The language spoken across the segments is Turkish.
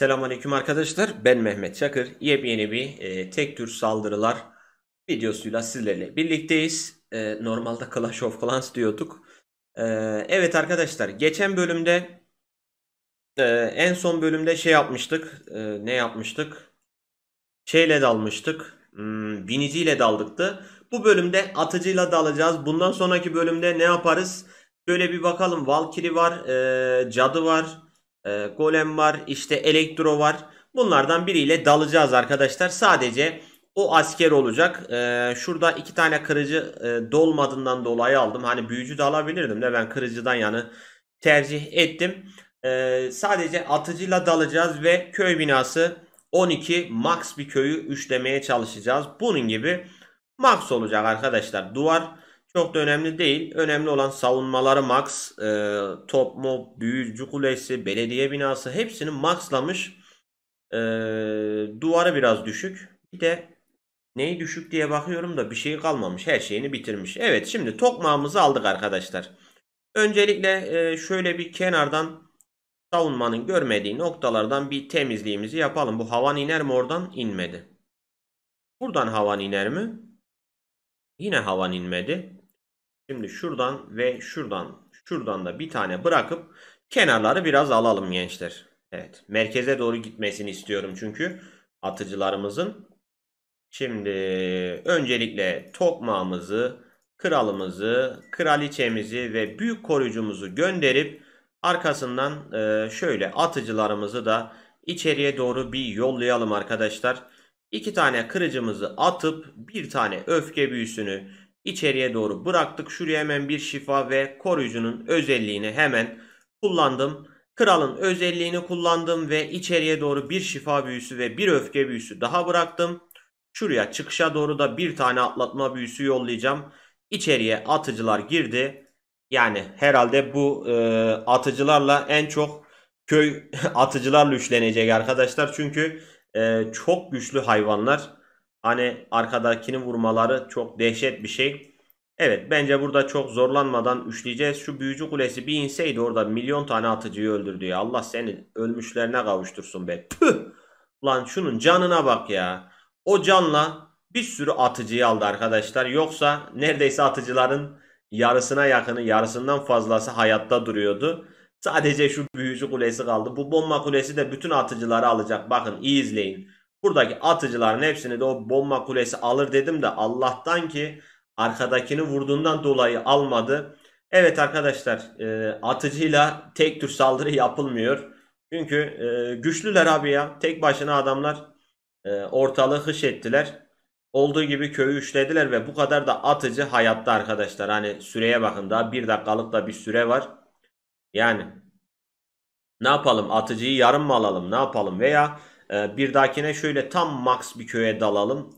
Selamünaleyküm arkadaşlar. Ben Mehmet Çakır. Yepyeni bir e, tek tür saldırılar videosuyla sizlerle birlikteyiz. E, normalde Clash of Clans diyorduk. E, evet arkadaşlar, geçen bölümde e, en son bölümde şey yapmıştık. E, ne yapmıştık? Şeyle dalmıştık. Hmm, biniciyle daldıktı. Bu bölümde atıcıyla dalacağız. Bundan sonraki bölümde ne yaparız? Şöyle bir bakalım. Valkyrie var, e, cadı var e, golem var, işte elektro var. Bunlardan biriyle dalacağız arkadaşlar. Sadece o asker olacak. E, şurada iki tane kırıcı e, dolmadığından dolayı aldım. Hani büyücü de alabilirdim de ben kırıcıdan yani tercih ettim. E, sadece atıcıyla dalacağız ve köy binası 12 max bir köyü üçlemeye çalışacağız. Bunun gibi max olacak arkadaşlar. Duvar çok da önemli değil. Önemli olan savunmaları max. E, top mob, büyücü kulesi, belediye binası hepsini maxlamış. E, duvarı biraz düşük. Bir de neyi düşük diye bakıyorum da bir şey kalmamış. Her şeyini bitirmiş. Evet şimdi tokmağımızı aldık arkadaşlar. Öncelikle e, şöyle bir kenardan savunmanın görmediği noktalardan bir temizliğimizi yapalım. Bu havan iner mi oradan? inmedi. Buradan havan iner mi? Yine havan inmedi. Şimdi şuradan ve şuradan şuradan da bir tane bırakıp kenarları biraz alalım gençler. Evet merkeze doğru gitmesini istiyorum çünkü atıcılarımızın. Şimdi öncelikle tokmağımızı, kralımızı, kraliçemizi ve büyük koruyucumuzu gönderip arkasından e, şöyle atıcılarımızı da içeriye doğru bir yollayalım arkadaşlar. İki tane kırıcımızı atıp bir tane öfke büyüsünü içeriye doğru bıraktık. Şuraya hemen bir şifa ve koruyucunun özelliğini hemen kullandım. Kralın özelliğini kullandım ve içeriye doğru bir şifa büyüsü ve bir öfke büyüsü daha bıraktım. Şuraya çıkışa doğru da bir tane atlatma büyüsü yollayacağım. İçeriye atıcılar girdi. Yani herhalde bu e, atıcılarla en çok köy atıcılarla üçlenecek arkadaşlar. Çünkü e, çok güçlü hayvanlar. Hani arkadakini vurmaları çok dehşet bir şey. Evet bence burada çok zorlanmadan üçleyeceğiz. Şu büyücü kulesi bir inseydi orada milyon tane atıcıyı öldürdü ya. Allah seni ölmüşlerine kavuştursun be. Püh! Lan şunun canına bak ya. O canla bir sürü atıcıyı aldı arkadaşlar. Yoksa neredeyse atıcıların yarısına yakını yarısından fazlası hayatta duruyordu. Sadece şu büyücü kulesi kaldı. Bu bomba kulesi de bütün atıcıları alacak. Bakın iyi izleyin. Buradaki atıcıların hepsini de o bomba kulesi alır dedim de Allah'tan ki arkadakini vurduğundan dolayı almadı. Evet arkadaşlar e, atıcıyla tek tür saldırı yapılmıyor. Çünkü e, güçlüler abi ya. Tek başına adamlar e, ortalığı hış ettiler. Olduğu gibi köyü üşlediler ve bu kadar da atıcı hayatta arkadaşlar. Hani süreye bakın daha bir dakikalık da bir süre var. Yani ne yapalım atıcıyı yarım mı alalım ne yapalım veya ee, bir dahakine şöyle tam max bir köye dalalım.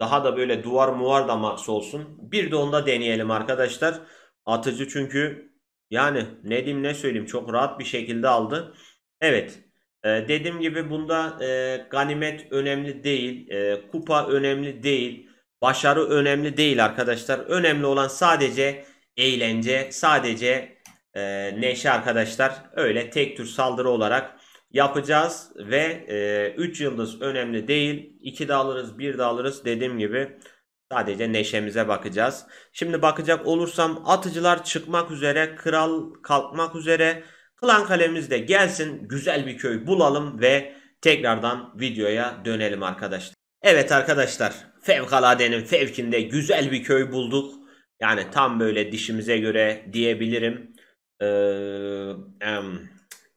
Daha da böyle duvar muvar da max olsun. Bir de onda deneyelim arkadaşlar. Atıcı çünkü yani ne diyeyim ne söyleyeyim çok rahat bir şekilde aldı. Evet. Ee, dediğim gibi bunda e, ganimet önemli değil, e, kupa önemli değil, başarı önemli değil arkadaşlar. Önemli olan sadece eğlence, sadece e, neşe arkadaşlar. Öyle tek tür saldırı olarak yapacağız ve e, yıldız önemli değil. 2 de alırız, 1 de alırız dediğim gibi sadece neşemize bakacağız. Şimdi bakacak olursam atıcılar çıkmak üzere, kral kalkmak üzere. Klan kalemiz de gelsin, güzel bir köy bulalım ve tekrardan videoya dönelim arkadaşlar. Evet arkadaşlar, fevkaladenin fevkinde güzel bir köy bulduk. Yani tam böyle dişimize göre diyebilirim. Ee, em,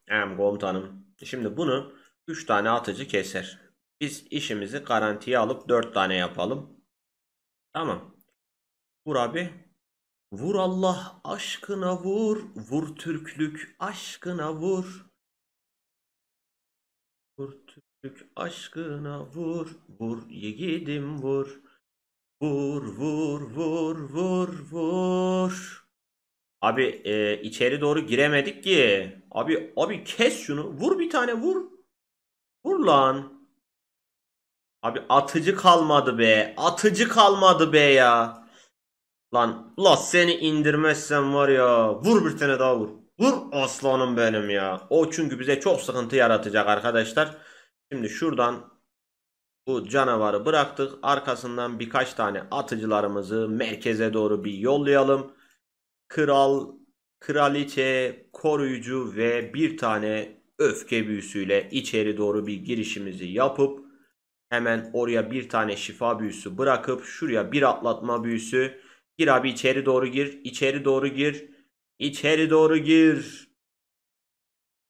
Em komutanım. Şimdi bunu 3 tane atıcı keser. Biz işimizi garantiye alıp 4 tane yapalım. Tamam. Vur abi. Vur Allah aşkına vur. Vur Türklük aşkına vur. Vur Türklük aşkına vur. Vur yiğidim vur. Vur vur vur vur vur. Abi e, içeri doğru giremedik ki. Abi abi kes şunu. Vur bir tane vur. Vur lan. Abi atıcı kalmadı be. Atıcı kalmadı be ya. Lan la seni indirmezsen var ya. Vur bir tane daha vur. Vur aslanım benim ya. O çünkü bize çok sıkıntı yaratacak arkadaşlar. Şimdi şuradan bu canavarı bıraktık. Arkasından birkaç tane atıcılarımızı merkeze doğru bir yollayalım kral, kraliçe, koruyucu ve bir tane öfke büyüsüyle içeri doğru bir girişimizi yapıp hemen oraya bir tane şifa büyüsü bırakıp şuraya bir atlatma büyüsü. Gir abi içeri doğru gir. içeri doğru gir. içeri doğru gir.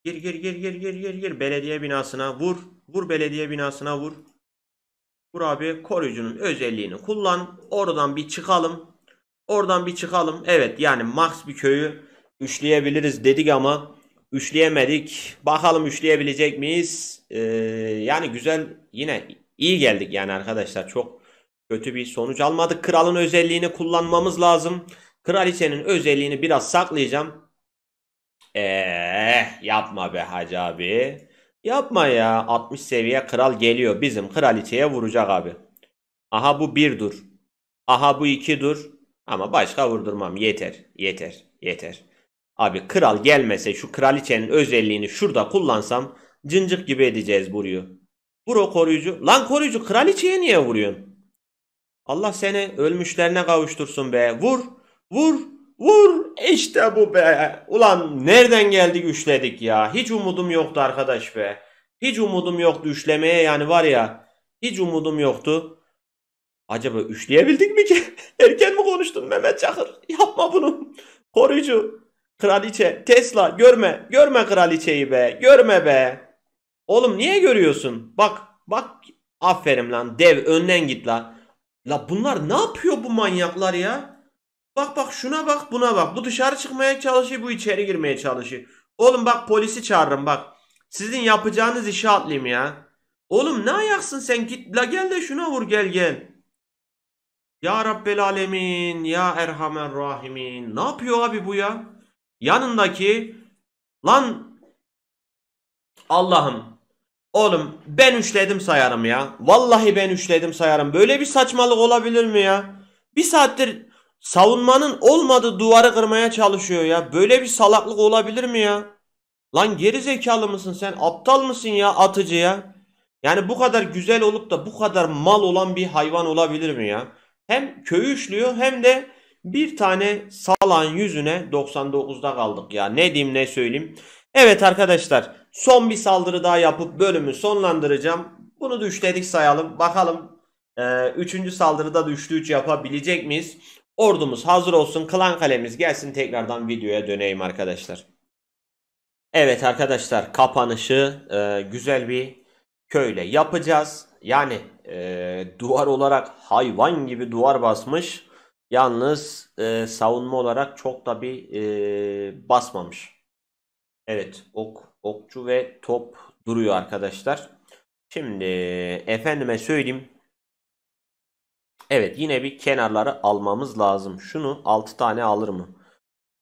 Gir gir gir gir gir gir gir. Belediye binasına vur. Vur belediye binasına vur. Vur abi koruyucunun özelliğini kullan. Oradan bir çıkalım. Oradan bir çıkalım. Evet yani max bir köyü üçleyebiliriz dedik ama üçleyemedik. Bakalım üçleyebilecek miyiz? Ee, yani güzel yine iyi geldik yani arkadaşlar. Çok kötü bir sonuç almadık. Kralın özelliğini kullanmamız lazım. Kraliçenin özelliğini biraz saklayacağım. Eee eh, yapma be hacı abi. Yapma ya. 60 seviye kral geliyor. Bizim kraliçeye vuracak abi. Aha bu bir dur. Aha bu iki dur. Ama başka vurdurmam. Yeter. Yeter. Yeter. Abi kral gelmese şu kraliçenin özelliğini şurada kullansam cıncık gibi edeceğiz vuruyu. Vur o koruyucu. Lan koruyucu kraliçeye niye vuruyorsun? Allah seni ölmüşlerine kavuştursun be. Vur. Vur. Vur. İşte bu be. Ulan nereden geldik üşledik ya. Hiç umudum yoktu arkadaş be. Hiç umudum yoktu üşlemeye yani var ya. Hiç umudum yoktu. Acaba üşleyebildik mi ki? Erken mi konuştun Mehmet Çakır? Yapma bunu. Koruyucu. Kraliçe. Tesla görme. Görme kraliçeyi be. Görme be. Oğlum niye görüyorsun? Bak bak aferin lan dev önden git la. La bunlar ne yapıyor bu manyaklar ya? Bak bak şuna bak buna bak. Bu dışarı çıkmaya çalışıyor bu içeri girmeye çalışıyor. Oğlum bak polisi çağırırım bak. Sizin yapacağınız işe atlayayım ya. Oğlum ne ayaksın sen git la gel de şuna vur gel gel. Ya Rabbel Alemin, Ya Erhamer Rahimin. Ne yapıyor abi bu ya? Yanındaki lan Allah'ım Oğlum ben üşledim sayarım ya. Vallahi ben üşledim sayarım. Böyle bir saçmalık olabilir mi ya? Bir saattir savunmanın olmadığı duvarı kırmaya çalışıyor ya. Böyle bir salaklık olabilir mi ya? Lan geri zekalı mısın sen? Aptal mısın ya atıcı ya? Yani bu kadar güzel olup da bu kadar mal olan bir hayvan olabilir mi ya? hem köyü üçlüyor hem de bir tane salan yüzüne 99'da kaldık ya. Ne diyeyim ne söyleyeyim. Evet arkadaşlar son bir saldırı daha yapıp bölümü sonlandıracağım. Bunu da 3 dedik sayalım. Bakalım 3. E, saldırıda da 3'lü 3 yapabilecek miyiz? Ordumuz hazır olsun. Klan kalemiz gelsin. Tekrardan videoya döneyim arkadaşlar. Evet arkadaşlar kapanışı e, güzel bir köyle yapacağız. Yani e, duvar olarak hayvan gibi duvar basmış. Yalnız e, savunma olarak çok da bir e, basmamış. Evet ok, okçu ve top duruyor arkadaşlar. Şimdi efendime söyleyeyim. Evet yine bir kenarları almamız lazım. Şunu 6 tane alır mı?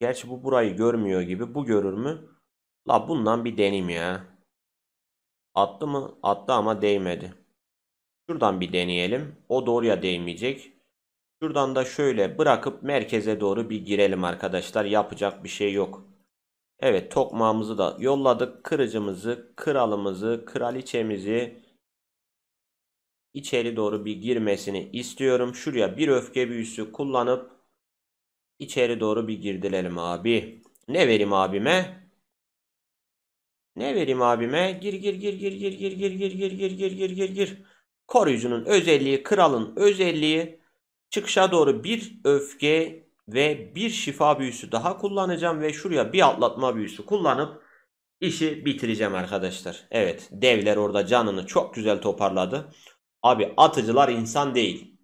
Gerçi bu burayı görmüyor gibi. Bu görür mü? La bundan bir deneyim ya. Attı mı? Attı ama değmedi. Şuradan bir deneyelim. O doğruya değmeyecek. Şuradan da şöyle bırakıp merkeze doğru bir girelim arkadaşlar. Yapacak bir şey yok. Evet tokmağımızı da yolladık. Kırıcımızı, kralımızı, kraliçemizi içeri doğru bir girmesini istiyorum. Şuraya bir öfke büyüsü kullanıp içeri doğru bir girdilelim abi. Ne vereyim abime? Ne vereyim abime? Gir gir gir gir gir gir gir gir gir gir gir gir gir gir. Koruyucunun özelliği, kralın özelliği. Çıkışa doğru bir öfke ve bir şifa büyüsü daha kullanacağım ve şuraya bir atlatma büyüsü kullanıp işi bitireceğim arkadaşlar. Evet devler orada canını çok güzel toparladı. Abi atıcılar insan değil.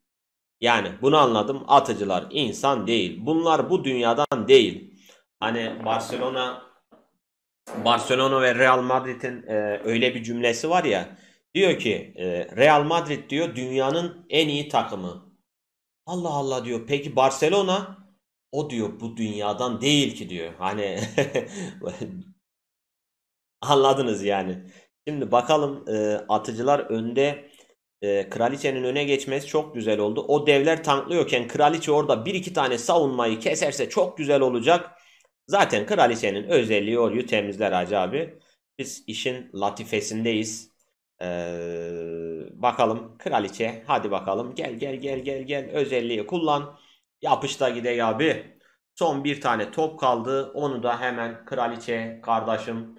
Yani bunu anladım. Atıcılar insan değil. Bunlar bu dünyadan değil. Hani Barcelona Barcelona ve Real Madrid'in e, öyle bir cümlesi var ya. Diyor ki e, Real Madrid diyor dünyanın en iyi takımı. Allah Allah diyor. Peki Barcelona o diyor bu dünyadan değil ki diyor. Hani anladınız yani. Şimdi bakalım e, atıcılar önde e, kraliçenin öne geçmesi çok güzel oldu. O devler tanklıyorken kraliçe orada bir iki tane savunmayı keserse çok güzel olacak. Zaten kraliçenin özelliği oluyor temizler Hacı abi. Biz işin latifesindeyiz. Ee, bakalım kraliçe hadi bakalım gel gel gel gel gel özelliği kullan. Yapışta gidey abi. Son bir tane top kaldı. Onu da hemen kraliçe kardeşim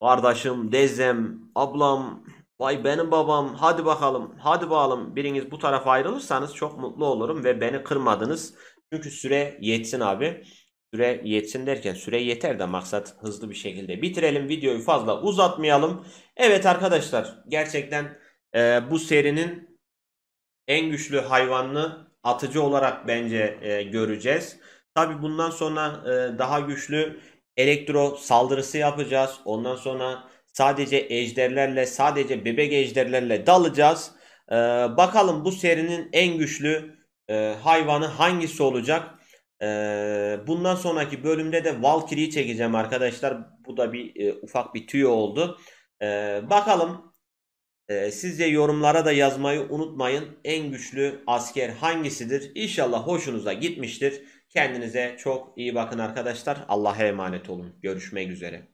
kardeşim dezem ablam vay benim babam hadi bakalım hadi bakalım biriniz bu tarafa ayrılırsanız çok mutlu olurum ve beni kırmadınız. Çünkü süre yetsin abi süre yetsin derken süre yeter de maksat hızlı bir şekilde bitirelim. Videoyu fazla uzatmayalım. Evet arkadaşlar gerçekten e, bu serinin en güçlü hayvanını atıcı olarak bence e, göreceğiz. Tabi bundan sonra e, daha güçlü elektro saldırısı yapacağız. Ondan sonra sadece ejderlerle sadece bebek ejderlerle dalacağız. E, bakalım bu serinin en güçlü e, hayvanı hangisi olacak? Ee, bundan sonraki bölümde de Valkyrie'yi çekeceğim arkadaşlar. Bu da bir e, ufak bir tüy oldu. Ee, bakalım e, sizce yorumlara da yazmayı unutmayın. En güçlü asker hangisidir? İnşallah hoşunuza gitmiştir. Kendinize çok iyi bakın arkadaşlar. Allah'a emanet olun. Görüşmek üzere.